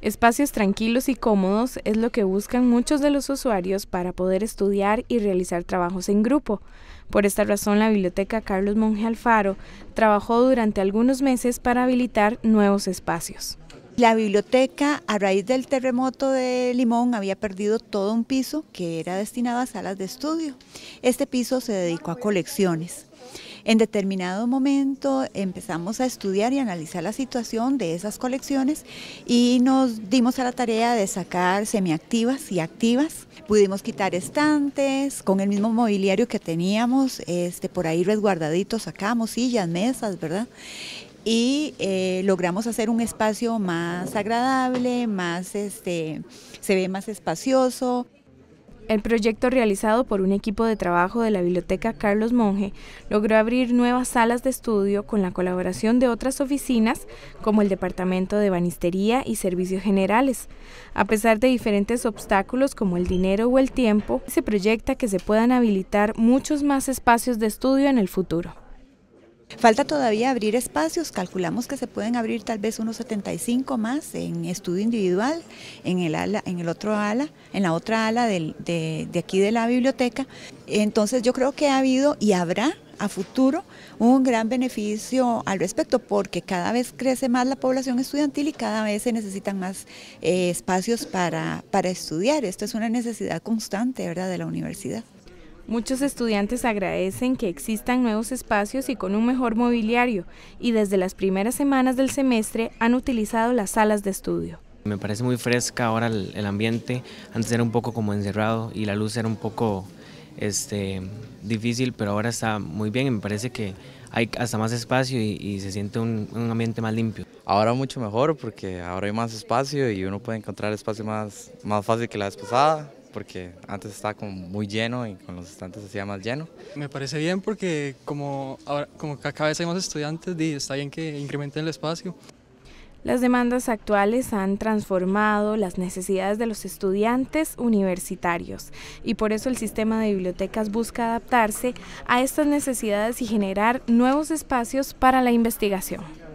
Espacios tranquilos y cómodos es lo que buscan muchos de los usuarios para poder estudiar y realizar trabajos en grupo. Por esta razón, la Biblioteca Carlos Monge Alfaro trabajó durante algunos meses para habilitar nuevos espacios. La biblioteca, a raíz del terremoto de Limón, había perdido todo un piso que era destinado a salas de estudio. Este piso se dedicó a colecciones. En determinado momento empezamos a estudiar y analizar la situación de esas colecciones y nos dimos a la tarea de sacar semiactivas y activas. Pudimos quitar estantes con el mismo mobiliario que teníamos, este, por ahí resguardaditos, sacamos sillas, mesas, ¿verdad? y eh, logramos hacer un espacio más agradable, más este, se ve más espacioso. El proyecto realizado por un equipo de trabajo de la Biblioteca Carlos Monge logró abrir nuevas salas de estudio con la colaboración de otras oficinas como el Departamento de Banistería y Servicios Generales. A pesar de diferentes obstáculos como el dinero o el tiempo, se proyecta que se puedan habilitar muchos más espacios de estudio en el futuro. Falta todavía abrir espacios, calculamos que se pueden abrir tal vez unos 75 más en estudio individual, en el ala, en el otro ala, en la otra ala de, aquí de la biblioteca. Entonces yo creo que ha habido y habrá a futuro un gran beneficio al respecto, porque cada vez crece más la población estudiantil y cada vez se necesitan más eh, espacios para, estudiar. Esto es una necesidad constante ¿verdad? de la universidad. Muchos estudiantes agradecen que existan nuevos espacios y con un mejor mobiliario, y desde las primeras semanas del semestre han utilizado las salas de estudio. Me parece muy fresca ahora el, ambiente, antes era un poco como encerrado y la luz era un poco este, difícil, pero ahora está muy bien y me parece que hay hasta más espacio y, se siente un, ambiente más limpio. Ahora mucho mejor porque ahora hay más espacio y uno puede encontrar espacio más, más fácil que la vez pasada porque antes estaba como muy lleno y con los estantes hacía más lleno. Me parece bien porque como, como cada vez hay más estudiantes, está bien que incrementen el espacio. Las demandas actuales han transformado las necesidades de los estudiantes universitarios y por eso el sistema de bibliotecas busca adaptarse a estas necesidades y generar nuevos espacios para la investigación.